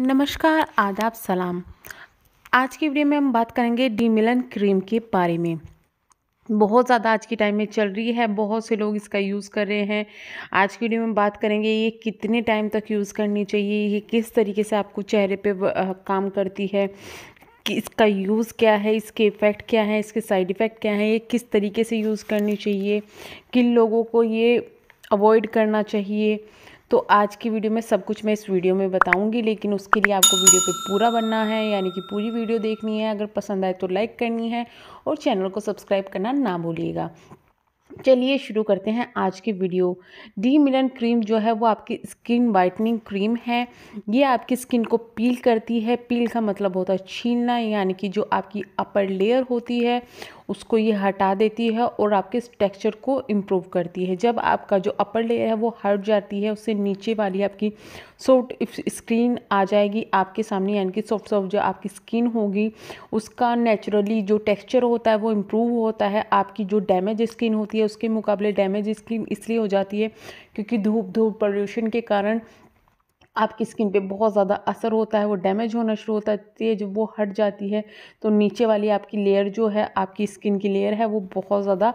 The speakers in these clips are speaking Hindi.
नमस्कार आदाब सलाम आज की वीडियो में हम बात करेंगे डीमिलन क्रीम के बारे में बहुत ज़्यादा आज के टाइम में चल रही है बहुत से लोग इसका यूज़ कर रहे हैं आज की वीडियो में बात करेंगे ये कितने टाइम तक यूज़ करनी चाहिए ये किस तरीके से आपको चेहरे पे काम करती है कि इसका यूज़ क्या है इसके इफ़ेक्ट क्या है इसके साइड इफ़ेक्ट क्या है ये किस तरीके से यूज़ करनी चाहिए किन लोगों को ये अवॉइड करना चाहिए तो आज की वीडियो में सब कुछ मैं इस वीडियो में बताऊंगी लेकिन उसके लिए आपको वीडियो पे पूरा बनना है यानी कि पूरी वीडियो देखनी है अगर पसंद आए तो लाइक करनी है और चैनल को सब्सक्राइब करना ना भूलिएगा चलिए शुरू करते हैं आज की वीडियो डी मिलन क्रीम जो है वो आपकी स्किन वाइटनिंग क्रीम है ये आपकी स्किन को पील करती है पील का मतलब होता है छीलना यानी कि जो आपकी अपर लेयर होती है उसको ये हटा देती है और आपके टेक्सचर को इम्प्रूव करती है जब आपका जो अपर लेयर है वो हट जाती है उससे नीचे वाली आपकी सॉफ्ट स्क्रीन आ जाएगी आपके सामने यानी कि सॉफ्ट सॉफ्ट जो आपकी स्किन होगी उसका नेचुरली जो टेक्सचर होता है वो इम्प्रूव होता है आपकी जो डैमेज स्किन होती है उसके मुकाबले डैमेज स्किन इसलिए हो जाती है क्योंकि धूप धूप पॉल्यूशन के कारण आपकी स्किन पे बहुत ज़्यादा असर होता है वो डैमेज होना शुरू होता है जब वो हट जाती है तो नीचे वाली आपकी लेयर जो है आपकी स्किन की लेयर है वो बहुत ज़्यादा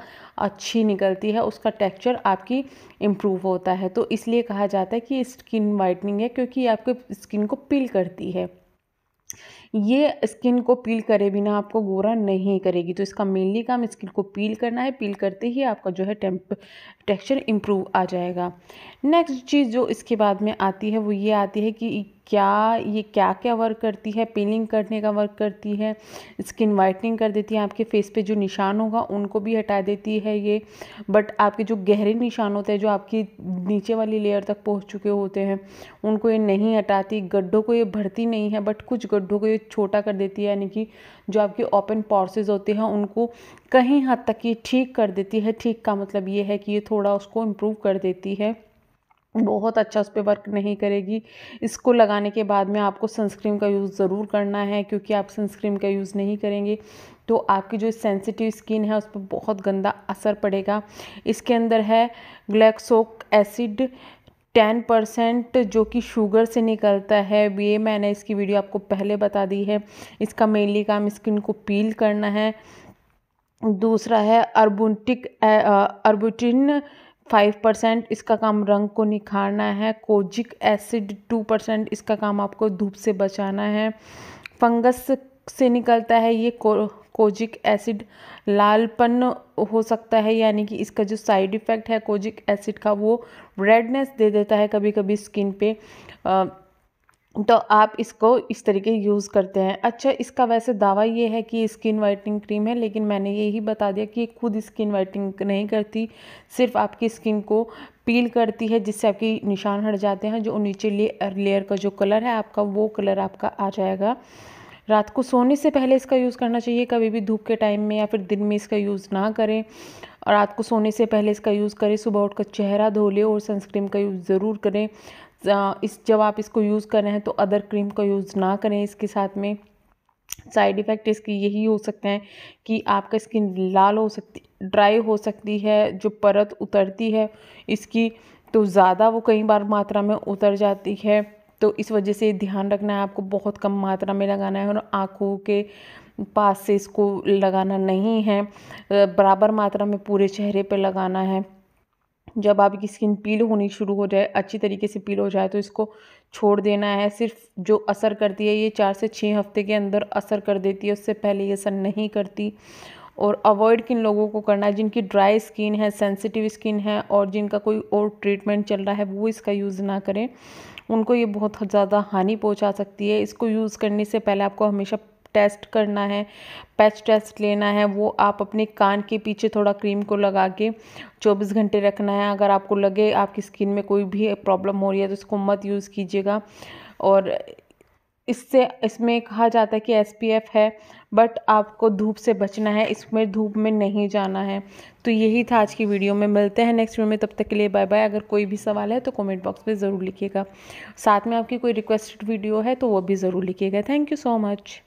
अच्छी निकलती है उसका टेक्स्चर आपकी इम्प्रूव होता है तो इसलिए कहा जाता है कि स्किन वाइटनिंग है क्योंकि आपके स्किन को पील करती है ये स्किन को पील करे बिना आपको गोरा नहीं करेगी तो इसका मेनली काम स्किन को पील करना है पील करते ही आपका जो है टेम्प टेक्स्चर इम्प्रूव आ जाएगा नेक्स्ट चीज़ जो इसके बाद में आती है वो ये आती है कि क्या ये क्या क्या वर्क करती है पीलिंग करने का वर्क करती है स्किन वाइटनिंग कर देती है आपके फेस पे जो निशान होगा उनको भी हटा देती है ये बट आपके जो गहरे निशान होते हैं जो आपकी नीचे वाली लेयर तक पहुंच चुके होते हैं उनको ये नहीं हटाती गड्ढों को ये भरती नहीं है बट कुछ गड्ढों को ये छोटा कर देती है यानी कि जो आपके ओपन पॉर्सेज होते हैं उनको कहीं हद तक ये ठीक कर देती है ठीक का मतलब ये है कि ये थोड़ा उसको इम्प्रूव कर देती है बहुत अच्छा उस पर वर्क नहीं करेगी इसको लगाने के बाद में आपको सनस्क्रीन का यूज़ ज़रूर करना है क्योंकि आप सनस्क्रीन का यूज़ नहीं करेंगे तो आपकी जो सेंसिटिव स्किन है उस पर बहुत गंदा असर पड़ेगा इसके अंदर है ग्लैक्सोक एसिड टेन परसेंट जो कि शुगर से निकलता है ये मैंने इसकी वीडियो आपको पहले बता दी है इसका मेनली काम स्किन को पील करना है दूसरा है अर्बुटिक अर्बुटिन फाइव परसेंट इसका काम रंग को निखारना है कोजिक एसिड टू परसेंट इसका काम आपको धूप से बचाना है फंगस से निकलता है ये कोजिक एसिड लालपन हो सकता है यानी कि इसका जो साइड इफ़ेक्ट है कोजिक एसिड का वो रेडनेस दे देता है कभी कभी स्किन पे आ, तो आप इसको इस तरीके यूज़ करते हैं अच्छा इसका वैसे दावा ये है कि स्किन वाइटनिंग क्रीम है लेकिन मैंने यही बता दिया कि खुद स्किन वाइटनिंग नहीं करती सिर्फ आपकी स्किन को पील करती है जिससे आपकी निशान हट जाते हैं जो नीचे लेयर का जो कलर है आपका वो कलर आपका आ जाएगा रात को सोने से पहले इसका यूज़ करना चाहिए कभी भी धूप के टाइम में या फिर दिन में इसका यूज़ ना करें और रात को सोने से पहले इसका यूज़ करें सुबह उठकर चेहरा धो लें और सनस्क्रीन का यूज़ ज़रूर करें इस जब आप इसको यूज़ कर रहे हैं तो अदर क्रीम का यूज़ ना करें इसके साथ में साइड इफ़ेक्ट इसकी यही हो सकते हैं कि आपका स्किन लाल हो सकती ड्राई हो सकती है जो परत उतरती है इसकी तो ज़्यादा वो कई बार मात्रा में उतर जाती है तो इस वजह से ध्यान रखना है आपको बहुत कम मात्रा में लगाना है और आँखों के पास से इसको लगाना नहीं है बराबर मात्रा में पूरे चेहरे पर लगाना है जब आपकी स्किन पील होनी शुरू हो जाए अच्छी तरीके से पील हो जाए तो इसको छोड़ देना है सिर्फ जो असर करती है ये चार से छः हफ्ते के अंदर असर कर देती है उससे पहले ये असर नहीं करती और अवॉइड किन लोगों को करना है जिनकी ड्राई स्किन है सेंसिटिव स्किन है और जिनका कोई और ट्रीटमेंट चल रहा है वो इसका यूज़ ना करें उनको ये बहुत ज़्यादा हानि पहुंचा सकती है इसको यूज़ करने से पहले आपको हमेशा टेस्ट करना है पैच टेस्ट लेना है वो आप अपने कान के पीछे थोड़ा क्रीम को लगा के 24 घंटे रखना है अगर आपको लगे आपकी स्किन में कोई भी प्रॉब्लम हो रही है तो इसको मत यूज़ कीजिएगा और इससे इसमें कहा जाता है कि एस पी एफ है बट आपको धूप से बचना है इसमें धूप में नहीं जाना है तो यही था आज की वीडियो में मिलते हैं नेक्स्ट वीडियो में तब तक के लिए बाय बाय अगर कोई भी सवाल है तो कमेंट बॉक्स में ज़रूर लिखिएगा साथ में आपकी कोई रिक्वेस्टेड वीडियो है तो वो भी ज़रूर लिखिएगा थैंक यू सो मच